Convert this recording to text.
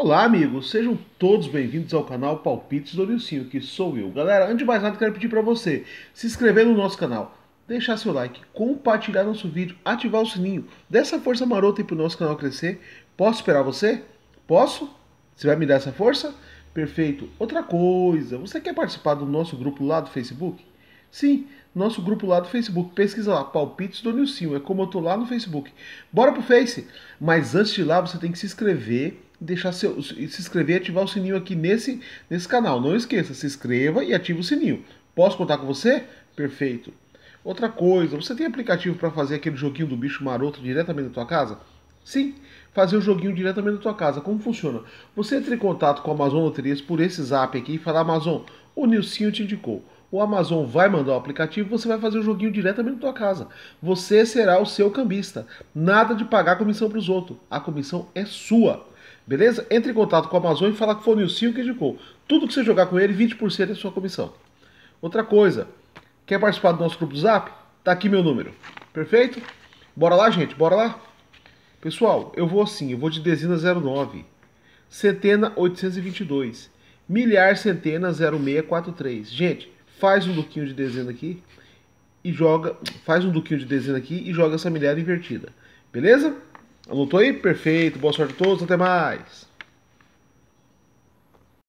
Olá, amigos, sejam todos bem-vindos ao canal Palpites do Nilcinho, que sou eu. Galera, antes de mais nada, quero pedir para você se inscrever no nosso canal, deixar seu like, compartilhar nosso vídeo, ativar o sininho, dessa força marota aí para o nosso canal crescer. Posso esperar você? Posso? Você vai me dar essa força? Perfeito. Outra coisa, você quer participar do nosso grupo lá do Facebook? Sim, nosso grupo lá do Facebook. Pesquisa lá, Palpites do Nilcinho. É como eu tô lá no Facebook. Bora pro Face! Mas antes de ir lá, você tem que se inscrever deixar seu, se inscrever e ativar o sininho aqui nesse, nesse canal. Não esqueça, se inscreva e ative o sininho. Posso contar com você? Perfeito. Outra coisa, você tem aplicativo para fazer aquele joguinho do bicho maroto diretamente na tua casa? Sim, fazer o joguinho diretamente na tua casa. Como funciona? Você entra em contato com a Amazon Loterias por esse zap aqui e fala Amazon, o Nilcinho te indicou. O Amazon vai mandar o aplicativo, você vai fazer o joguinho diretamente na tua casa. Você será o seu cambista. Nada de pagar comissão para os outros. A comissão é sua. Beleza? Entre em contato com a Amazon e fala que foi o Nilcinho que indicou. Tudo que você jogar com ele, 20% é sua comissão. Outra coisa, quer participar do nosso grupo do Zap? Tá aqui meu número. Perfeito? Bora lá, gente? Bora lá? Pessoal, eu vou assim, eu vou de dezena 09, centena 822, milhar centena 0643. Gente, faz um duquinho de dezena aqui e joga, faz um duquinho de dezena aqui e joga essa milhar invertida. Beleza? Anotou aí? Perfeito. Boa sorte a todos. Até mais.